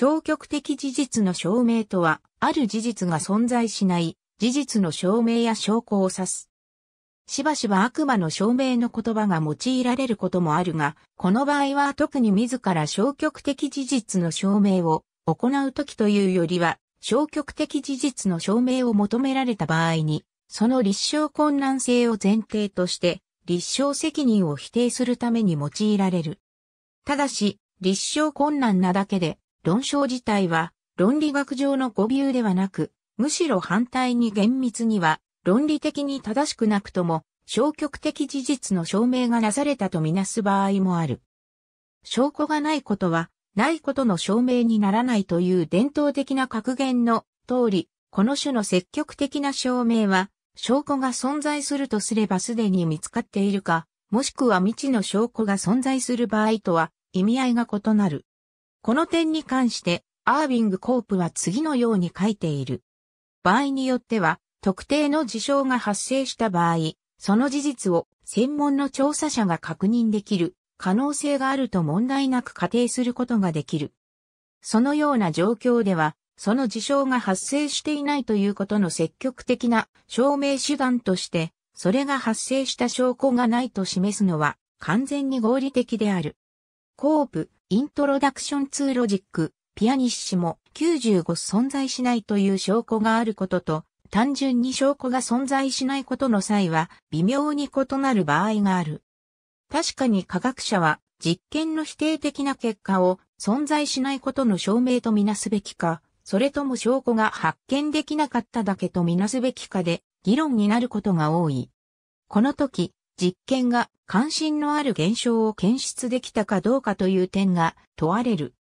消極的事実の証明とは、ある事実が存在しない、事実の証明や証拠を指す。しばしば悪魔の証明の言葉が用いられることもあるが、この場合は特に自ら消極的事実の証明を行うときというよりは、消極的事実の証明を求められた場合に、その立証困難性を前提として、立証責任を否定するために用いられる。ただし、立証困難なだけで、論証自体は論理学上の誤謬ではなく、むしろ反対に厳密には論理的に正しくなくとも消極的事実の証明がなされたとみなす場合もある。証拠がないことはないことの証明にならないという伝統的な格言の通り、この種の積極的な証明は証拠が存在するとすればすでに見つかっているか、もしくは未知の証拠が存在する場合とは意味合いが異なる。この点に関して、アービング・コープは次のように書いている。場合によっては、特定の事象が発生した場合、その事実を専門の調査者が確認できる可能性があると問題なく仮定することができる。そのような状況では、その事象が発生していないということの積極的な証明手段として、それが発生した証拠がないと示すのは完全に合理的である。コープ、イントロダクションツーロジック、ピアニッシモ、95存在しないという証拠があることと、単純に証拠が存在しないことの際は、微妙に異なる場合がある。確かに科学者は、実験の否定的な結果を存在しないことの証明とみなすべきか、それとも証拠が発見できなかっただけとみなすべきかで議論になることが多い。この時、実験が関心のある現象を検出できたかどうかという点が問われる。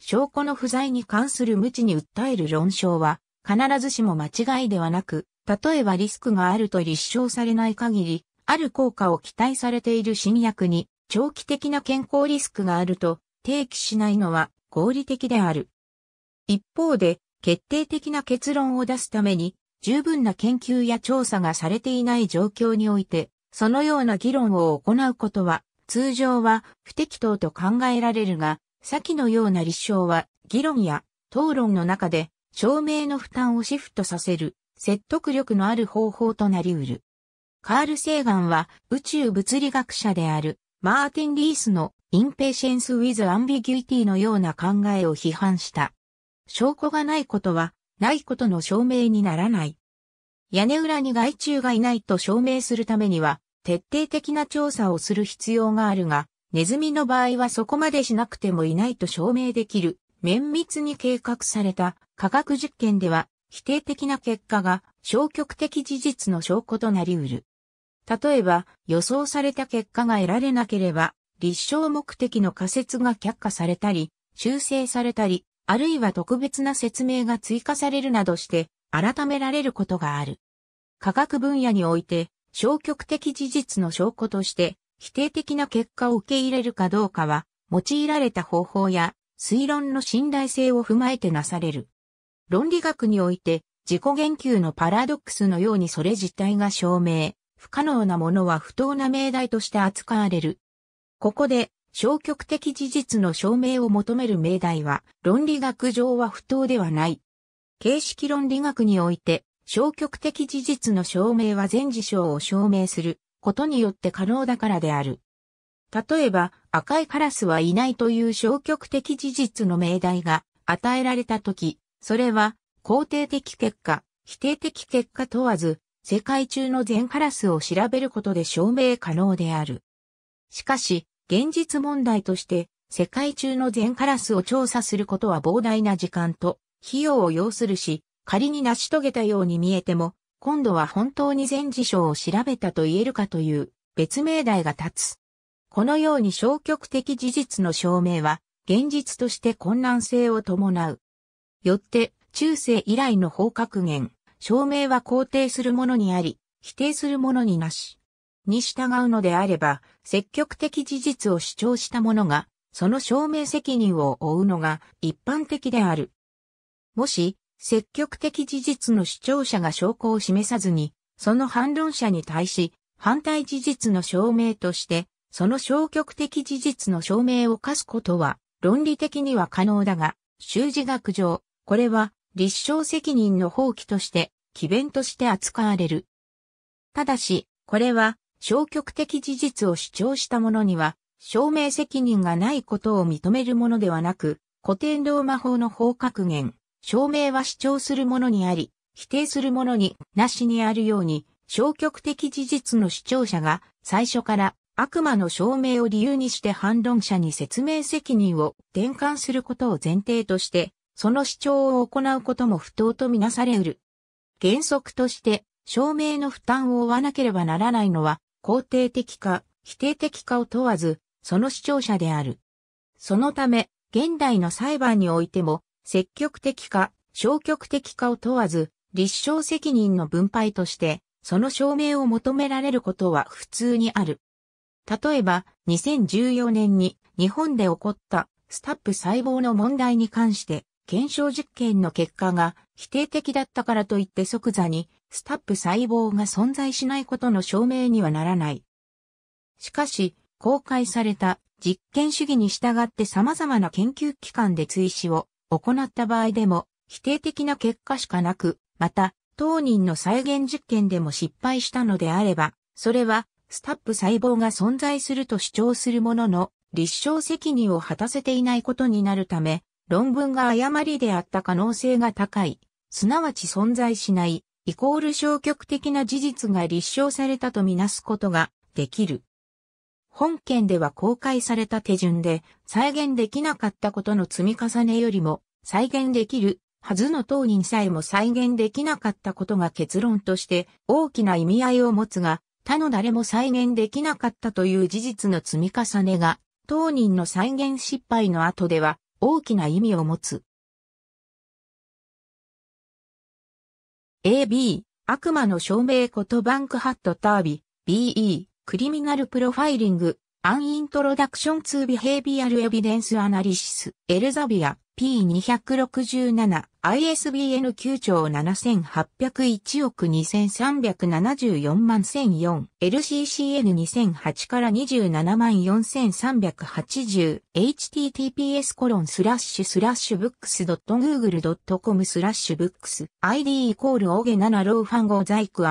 証拠の不在に関する無知に訴える論証は必ずしも間違いではなく、例えばリスクがあると立証されない限り、ある効果を期待されている新薬に長期的な健康リスクがあると提起しないのは合理的である。一方で、決定的な結論を出すために十分な研究や調査がされていない状況において、そのような議論を行うことは、通常は不適当と考えられるが、先のような立証は、議論や討論の中で、証明の負担をシフトさせる、説得力のある方法となり得る。カール・セーガンは、宇宙物理学者である、マーティン・リースの、インペーシェンス・ウィズ・アンビギュイティのような考えを批判した。証拠がないことは、ないことの証明にならない。屋根裏に害虫がいないと証明するためには、徹底的な調査をする必要があるが、ネズミの場合はそこまでしなくてもいないと証明できる、綿密に計画された科学実験では、否定的な結果が消極的事実の証拠となり得る。例えば、予想された結果が得られなければ、立証目的の仮説が却下されたり、修正されたり、あるいは特別な説明が追加されるなどして、改められることがある。科学分野において、消極的事実の証拠として、否定的な結果を受け入れるかどうかは、用いられた方法や推論の信頼性を踏まえてなされる。論理学において、自己言及のパラドックスのようにそれ自体が証明、不可能なものは不当な命題として扱われる。ここで、消極的事実の証明を求める命題は、論理学上は不当ではない。形式論理学において、消極的事実の証明は全事象を証明することによって可能だからである。例えば、赤いカラスはいないという消極的事実の命題が与えられたとき、それは肯定的結果、否定的結果問わず、世界中の全カラスを調べることで証明可能である。しかし、現実問題として、世界中の全カラスを調査することは膨大な時間と費用を要するし、仮に成し遂げたように見えても、今度は本当に全事象を調べたと言えるかという別命題が立つ。このように消極的事実の証明は、現実として困難性を伴う。よって、中世以来の法格言、証明は肯定するものにあり、否定するものになし。に従うのであれば、積極的事実を主張した者が、その証明責任を負うのが一般的である。もし、積極的事実の主張者が証拠を示さずに、その反論者に対し、反対事実の証明として、その消極的事実の証明を課すことは、論理的には可能だが、修辞学上、これは立証責任の放棄として、奇弁として扱われる。ただし、これは消極的事実を主張した者には、証明責任がないことを認めるものではなく、古典ローマ法の法格言、証明は主張するものにあり、否定するものになしにあるように、消極的事実の主張者が最初から悪魔の証明を理由にして反論者に説明責任を転換することを前提として、その主張を行うことも不当とみなされうる。原則として、証明の負担を負わなければならないのは、肯定的か否定的かを問わず、その主張者である。そのため、現代の裁判においても、積極的か、消極的かを問わず、立証責任の分配として、その証明を求められることは普通にある。例えば、2014年に日本で起こったスタップ細胞の問題に関して、検証実験の結果が否定的だったからといって即座にスタップ細胞が存在しないことの証明にはならない。しかし、公開された実験主義に従って様々な研究機関で追試を行った場合でも否定的な結果しかなく、また、当人の再現実験でも失敗したのであれば、それはスタップ細胞が存在すると主張するものの、立証責任を果たせていないことになるため、論文が誤りであった可能性が高い、すなわち存在しない、イコール消極的な事実が立証されたとみなすことができる。本件では公開された手順で再現できなかったことの積み重ねよりも再現できるはずの当人さえも再現できなかったことが結論として大きな意味合いを持つが他の誰も再現できなかったという事実の積み重ねが当人の再現失敗の後では大きな意味を持つ。AB、悪魔の証明ことバンクハットタービ、BE、クリミナルプロファイリング、アンイントロダクションツービヘイビアルエビデンスアナリシス、エルザビア、P267、ISBN 9兆7801億2374万1004、LCCN2008 から27万4380、https コロンスラッシュスラッシュブックス .google.com スラッシュブックス、ID イコールオゲナナローファンゴザイク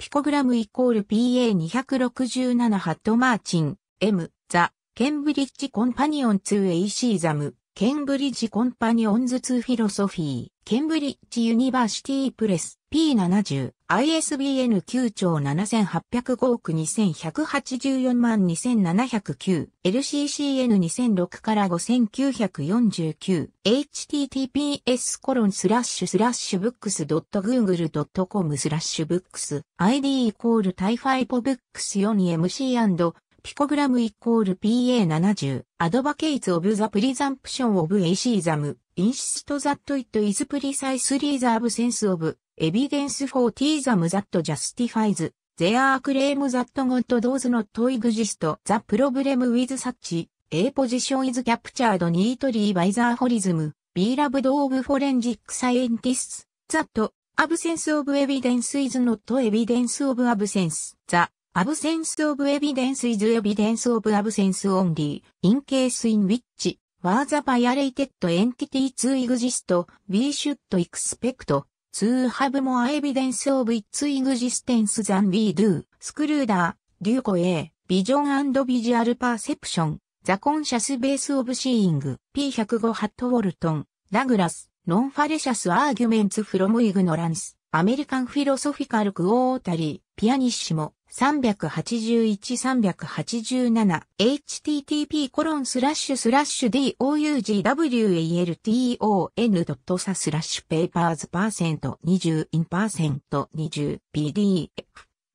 ピコグラムイコール PA267 ハットマーチン、M、ザ、ケンブリッジコンパニオン 2AC ザム。ケンブリッジコンパニオンズツー・フィロソフィー、ケンブリッジユニバーシティプレス、P70、ISBN 9兆7805億2184万2709、LCCN2006 から5949、https コロンスラッシュスラッシュブックス .google.com スラッシュブックス、ID イコールタイファイポブックス 4MC& ピコグラムイコール PA70、アドバケイツオブザプリザンプションオブエイシーザム、インシストザットイットイズプリサイスリーザーブセンスオブ、エビデンスフォーティーザムザットジャスティファイズ、ゼアークレームザットゴッドドーズノットイグジストザプロブレムウィズサッチ、A ポジションイズキャプチャードニートリーバイザーホリズム、B ラブドオブフォレンジックサイエンティス、ザット、アブセンスオブエビデンスイズノットエビデンスオブアブセンス、ザ、Absence of evidence is evidence of absence only, in case in which, were the violated entity to exist, we should expect, to have more evidence of its existence than we do. スクルーダー、デューコエ A、ビジョン and Visual Perception, The Conscious Base of Seeing, P105 ハットウォルトン、ダグラス、ノンファレシャス・アーギュメンツ・フロム・イグノランス、アメリカン・フィロソフィカル・クオータリー、ピアニッシモ。381-387http コロンスラッシュスラッシュ dougwalton.sa スラッシュペーパーズパーセント20イパーセント 20pdf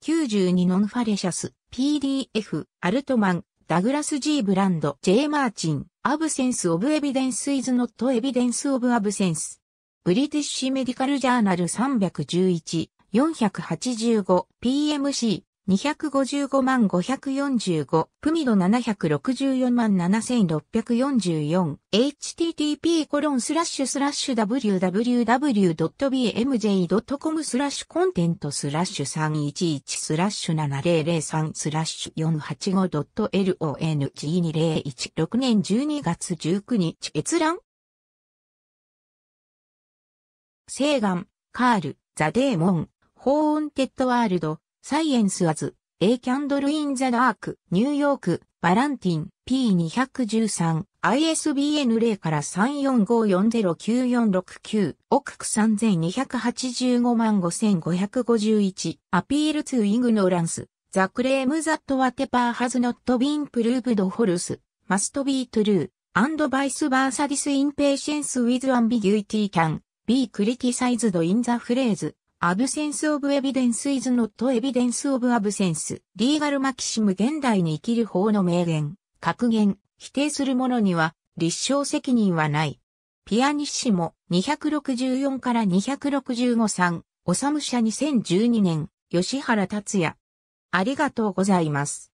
92ノンファレシャス PDF アルトマンダグラス G ブランド J マーチンアブセンスオブエビデンスイズノットエビデンスオブアブセンスブリティッシュメディカルジャーナル311 485PMC 255万545、プミド764万7644、http コロンスラッシュスラッシュ www.bmj.com スラッシュコンテントスラッシュ311スラッシュ7003スラッシュ 485.long2016 年12月19日閲覧ガン、カール、ザ・デーモン、ホーンテッドワールド、サイエンスアズ、A キャンドル・イン・ザ・ダーク、ニューヨーク、バランティン、P213、ISBN0 から3454094469、奥区3285万5551、アピールツー・イグノーランス、ザクレームザットワテパーハズノットビンプルーブドホルス、マストビートゥルー、アンドバイスバーサディスインペーシェンスウィズアンビギュイティキャン、ビークリティサイズドインザフレーズ。アブセンス・オブ・エビデンス・イズ・ノット・エビデンス・オブ・アブセンス、リーガルマキシム現代に生きる法の名言、格言、否定する者には立証責任はない。ピアニッシモ264から265三、おさむしゃ2012年、吉原達也。ありがとうございます。